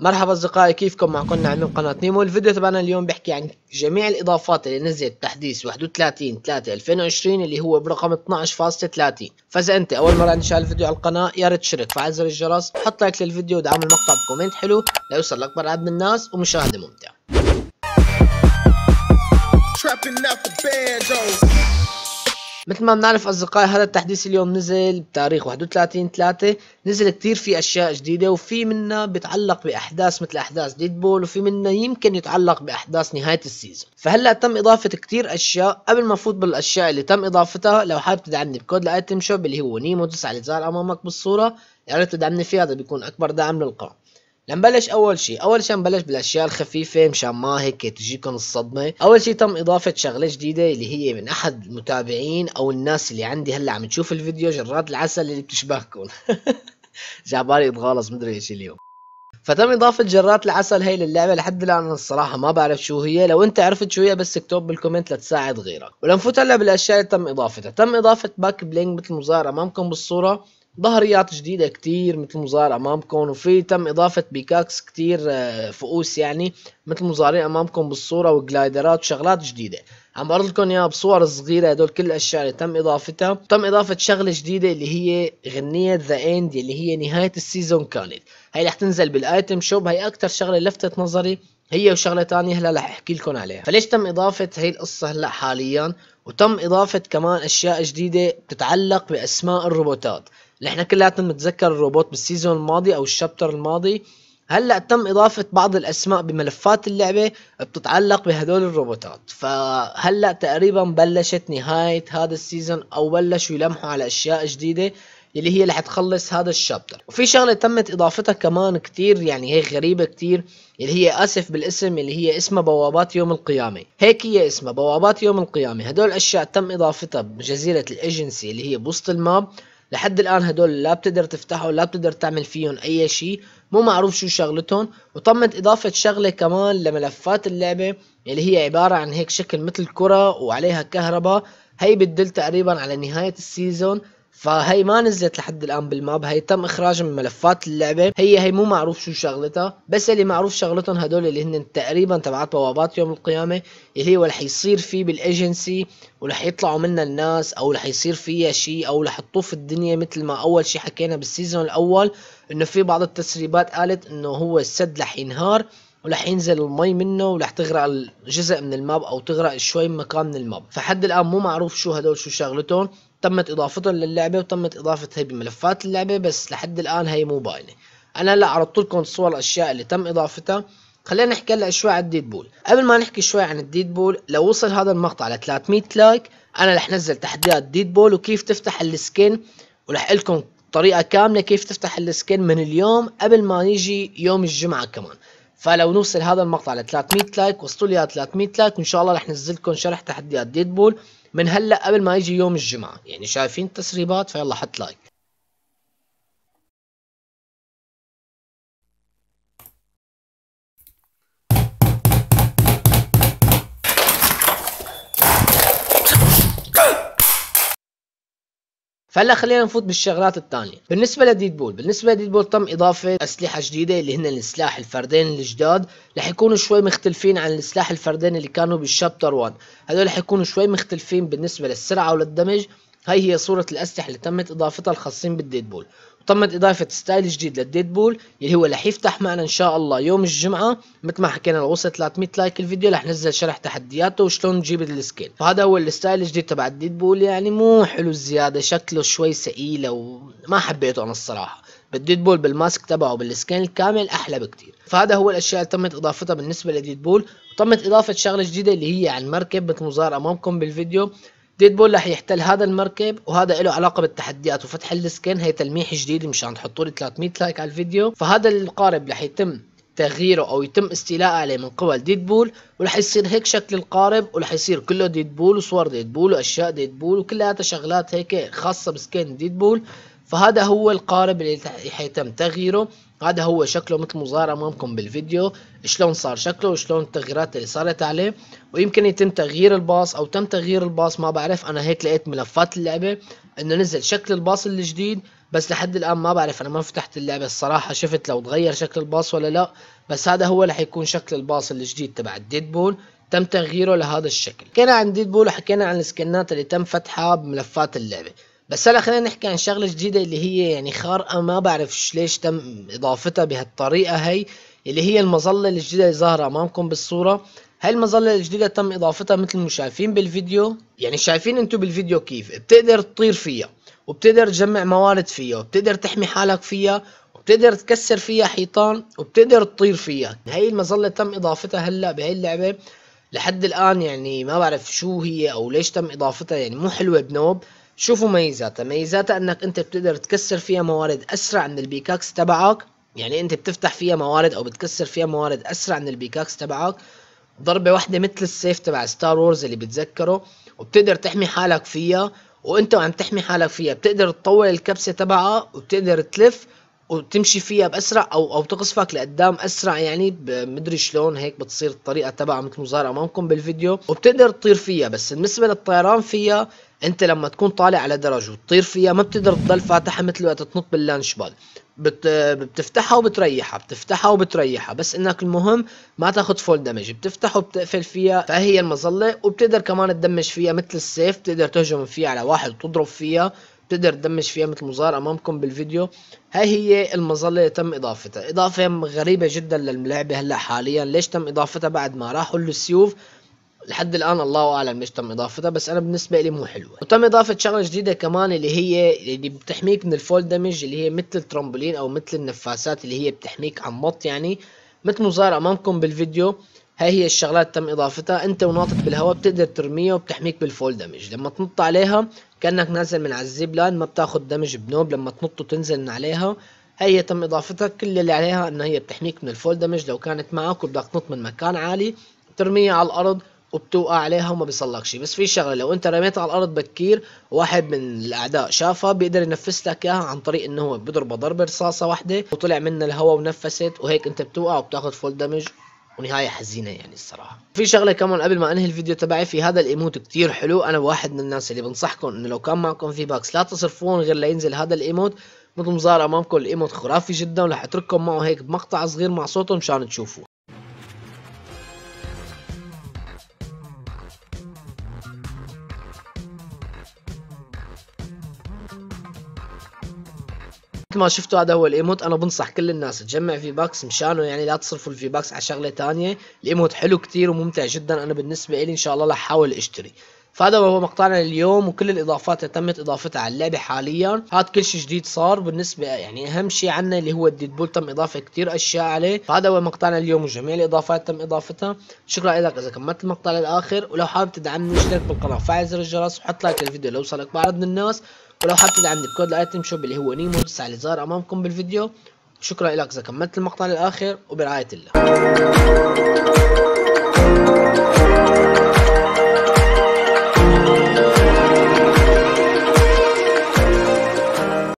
مرحبا اصدقائي كيفكم معكم من قناة نيمو الفيديو تبعنا اليوم بحكي عن جميع الاضافات اللي نزلت تحديث 31 3 2020 اللي هو برقم 12.30 فاذا انت اول مرة انشاء الفيديو على القناة يا ريت تشترك فعل زر الجرس حط لايك للفيديو ودعم المقطع بكومنت حلو ليوصل لاكبر عدد من الناس ومشاهدة ممتعة مثل ما بنعرف اصدقائي هذا التحديث اليوم نزل بتاريخ 31 3 نزل كتير في اشياء جديده وفي منها بيتعلق باحداث مثل احداث ديدبول وفي منها يمكن يتعلق باحداث نهايه السيزون فهلا تم اضافه كتير اشياء قبل ما افوت بالاشياء اللي تم اضافتها لو حابب تدعمني بكود الايتم شوب اللي هو نيمو 9 اللي ظهر امامك بالصوره يا ريت تدعمني فيه هذا بيكون اكبر دعم للقناه لنبلش اول شيء اول شيء نبلش بالاشياء الخفيفه مشان ما هيك تجيكم الصدمه اول شيء تم اضافه شغله جديده اللي هي من احد المتابعين او الناس اللي عندي هلا عم تشوف الفيديو جرات العسل اللي بتشبهكم جابالي اتغالص مدري ايش اليوم فتم اضافه جرات العسل هي للعبه لحد الان انا الصراحه ما بعرف شو هي لو انت عرفت شو هي بس اكتب بالكومنت لتساعد غيرك ولنفوت هلا بالاشياء اللي تم اضافتها تم اضافه باك بلينك مثل ما امامكم بالصوره ظهريات جديده كتير مثل مزارع امامكم وفي تم اضافه بيكاكس كتير آه، فؤوس يعني مثل مظاهرين امامكم بالصوره وجلايدرات وشغلات جديده عم بعرض لكم اياها بصور صغيره هدول كل الاشياء اللي تم اضافتها تم اضافه شغله جديده اللي هي غنيه ذا اند اللي هي نهايه السيزون كانت هي رح تنزل بالايتم شوب هي اكثر شغله لفتت نظري هي وشغله تانية هلا رح احكي لكم عليها فليش تم اضافه هي القصه هلا حاليا وتم اضافه كمان اشياء جديده تتعلق باسماء الروبوتات اللي احنا كلياتنا بنتذكر الروبوت بالسيزون الماضي او الشابتر الماضي هلا تم اضافه بعض الاسماء بملفات اللعبه بتتعلق بهدول الروبوتات فهلا تقريبا بلشت نهايه هذا السيزون او بلشوا يلمحوا على اشياء جديده اللي هي اللي حتخلص هذا الشابتر وفي شغله تمت اضافتها كمان كتير يعني هي غريبه كتير اللي هي اسف بالاسم اللي هي اسمها بوابات يوم القيامه هيك هي اسمها بوابات يوم القيامه هدول الاشياء تم اضافتها بجزيره الايجنسي اللي هي بوسط الماب لحد الان هدول لا بتقدر تفتحه لا بتقدر تعمل فيهم اي شيء مو معروف شو شغلتهم وطمت اضافه شغله كمان لملفات اللعبه اللي هي عباره عن هيك شكل مثل كره وعليها كهرباء هي بتدل تقريبا على نهايه السيزون فهي ما نزلت لحد الان بالماب هي تم اخراجها من ملفات اللعبه هي هي مو معروف شو شغلتها بس اللي معروف شغلتهم هدول اللي هن تقريبا تبعات بوابات يوم القيامه اللي هو رح يصير فيه بالايجنسي ورح يطلعوا منها الناس او رح يصير فيها شيء او رح تطوف في الدنيا مثل ما اول شيء حكينا بالسيزون الاول انه في بعض التسريبات قالت انه هو السد رح ينهار ورح ينزل المي منه ورح تغرق جزء من الماب او تغرق شوي مكان من الماب فحد الان مو معروف شو هدول شو شغلتهم تمت اضافتهم للعبه وتمت اضافه هي بملفات اللعبه بس لحد الان هي مو باينه انا هلا عرضت لكم صور الاشياء اللي تم اضافتها خلينا نحكي هلا شوي عن الديد بول قبل ما نحكي شوي عن الديد بول لو وصل هذا المقطع ل 300 لايك انا رح نزل تحديات ديد بول وكيف تفتح السكين ورح لكم طريقه كامله كيف تفتح السكين من اليوم قبل ما يجي يوم الجمعه كمان فلو نوصل هذا المقطع ل 300 لايك وصلوا لي 300 لايك وان شاء الله رح نزل لكم شرح تحديات ديد بول من هلا قبل ما يجي يوم الجمعه يعني شايفين التسريبات فيلا حط لايك فهلا خلينا نفوت بالشغلات الثانيه بالنسبه لديد بول بالنسبه لديد بول تم اضافه اسلحه جديده اللي هن السلاح الفردين الجداد رح يكونوا شوي مختلفين عن السلاح الفردين اللي كانوا بالشابتر 1 هذول رح يكونوا شوي مختلفين بالنسبه للسرعه وللدمج هاي هي صورة الأسلحة اللي تمت إضافتها الخاصين بالديدبول تمت إضافة ستايل جديد للديدبول اللي هو رح يفتح معنا إن شاء الله يوم الجمعة مثل ما حكينا لو وصل 300 لايك الفيديو رح ننزل شرح تحدياته وشلون نجيب السكيل فهذا هو الستايل الجديد تبع الديدبول يعني مو حلو زيادة شكله شوي ثقيل وما حبيته أنا الصراحة بالديدبول بالماسك تبعه بالسكين الكامل احلى بكتير فهذا هو الاشياء اللي تمت اضافتها بالنسبه لديدبول وتمت اضافه شغله جديده اللي هي عن مركب مثل ما امامكم بالفيديو ديد بول رح يحتل هذا المركب وهذا له علاقه بالتحديات وفتح السكن هي تلميح جديد مشان تحطوا لي 300 لايك على الفيديو فهذا القارب رح يتم تغييره او يتم استيلاء عليه من قبل ديدبول وراح يصير هيك شكل القارب وراح يصير كله ديدبول وصور ديدبول واشياء ديدبول وكلها شغلات هيك خاصه بسكين ديدبول فهذا هو القارب اللي حيتم تغييره هذا هو شكله مثل ما امامكم بالفيديو شلون صار شكله وشلون التغييرات اللي صارت عليه ويمكن يتم تغيير الباص او تم تغيير الباص ما بعرف انا هيك لقيت ملفات اللعبه انه نزل شكل الباص الجديد بس لحد الان ما بعرف انا ما فتحت اللعبه الصراحه شفت لو تغير شكل الباص ولا لا بس هذا هو اللي حيكون شكل الباص الجديد تبع ديدبول تم تغييره لهذا الشكل حكينا عن ديدبول وحكينا عن السكنات اللي تم فتحها بملفات اللعبه بس هلا خلينا نحكي عن شغله جديده اللي هي يعني خارقه ما بعرف ليش تم اضافتها بهالطريقه هي اللي هي المظله الجديده اللي ظاهره امامكم بالصوره هاي المظلة الجديدة تم إضافتها مثل ما شايفين بالفيديو يعني شايفين انتو بالفيديو كيف بتقدر تطير فيها وبتقدر تجمع موارد فيها وبتقدر تحمي حالك فيها وبتقدر تكسر فيها حيطان وبتقدر تطير فيها هاي المظلة تم إضافتها هلأ بهاي اللعبة لحد الآن يعني ما بعرف شو هي أو ليش تم إضافتها يعني مو حلوة بنوب شوفوا ميزاتها ميزاتها انك انت بتقدر تكسر فيها موارد اسرع من البيكاكس تبعك يعني انت بتفتح فيها موارد او بتكسر فيها موارد اسرع من البيكاكس تبعك ضربة واحدة مثل السيف تبع ستار وورز اللي بتذكره وبتقدر تحمي حالك فيها وانت وعم تحمي حالك فيها بتقدر تطول الكبسة تبعها وبتقدر تلف وتمشي فيها باسرع او او تقصفك لقدام اسرع يعني مدري شلون هيك بتصير الطريقه تبعها مثل ما امامكم بالفيديو وبتقدر تطير فيها بس بالنسبه للطيران فيها انت لما تكون طالع على درج وتطير فيها ما بتقدر تضل فاتحها مثل وقت تنط باللانش بال بت... بتفتحها وبتريحها بتفتحها وبتريحها بس انك المهم ما تاخذ فول دمج بتفتح وبتقفل فيها فهي المظله وبتقدر كمان تدمج فيها مثل السيف بتقدر تهجم فيها على واحد وتضرب فيها بتقدر تدمج فيها مثل مظاهر امامكم بالفيديو هاي هي المظله اللي تم اضافتها اضافه غريبه جدا للعبه هلا حاليا ليش تم اضافتها بعد ما راحوا للسيوف لحد الان الله اعلم ليش تم اضافتها بس انا بالنسبه لي مو حلوه وتم اضافه شغله جديده كمان اللي هي اللي يعني بتحميك من الفول دامج اللي هي مثل الترامبولين او مثل النفاسات اللي هي بتحميك عن مط يعني مثل مظاهر امامكم بالفيديو هاي هي الشغلات تم اضافتها انت وناطط بالهواء بتقدر ترميها وبتحميك بالفول دامج لما تنط عليها كانك نازل من على الزيب ما بتاخد دامج بنوب لما تنط وتنزل من عليها هي, هي تم اضافتها كل اللي عليها انه هي بتحميك من الفول دامج لو كانت معك وبدك تنط من مكان عالي بترميها على الارض وبتوقع عليها وما بيصلك شيء بس في شغله لو انت رميتها على الارض بكير واحد من الاعداء شافها بيقدر ينفس لك اياها عن طريق انه هو بيضربها ضربه رصاصه واحده وطلع منها الهواء ونفست وهيك انت بتوقع وبتاخذ فول دامج ونهايه حزينه يعني الصراحه في شغله كمان قبل ما انهي الفيديو تبعي في هذا الايموت كتير حلو انا واحد من الناس اللي بنصحكم انه لو كان معكم في باكس لا تصرفون غير لينزل هذا الايموت مثل ما امامكم الايموت خرافي جدا ورح اترككم معه هيك بمقطع صغير مع صوته مشان تشوفوه مثل ما شفتوا هذا هو الايموت انا بنصح كل الناس تجمع في باكس مشانه يعني لا تصرفوا الفي باكس على شغله ثانيه الايموت حلو كثير وممتع جدا انا بالنسبه لي ان شاء الله رح احاول اشتري فهذا هو مقطعنا لليوم وكل الاضافات اللي تمت اضافتها على اللعبه حاليا هذا كل شيء جديد صار بالنسبه يعني اهم شيء عنا اللي هو الديدبول تم اضافه كثير اشياء عليه فهذا هو مقطعنا اليوم وجميع الاضافات تم اضافتها شكرا لك اذا كملت المقطع للاخر ولو حابب تدعمني اشترك بالقناه فعل زر الجرس وحط لايك للفيديو لو وصلك بعض من الناس ولو حابب تدعمني بكود الايتم شوب اللي هو نيمو التسعة اللي زار امامكم بالفيديو شكرا لك اذا كملت المقطع للاخر وبرعايه الله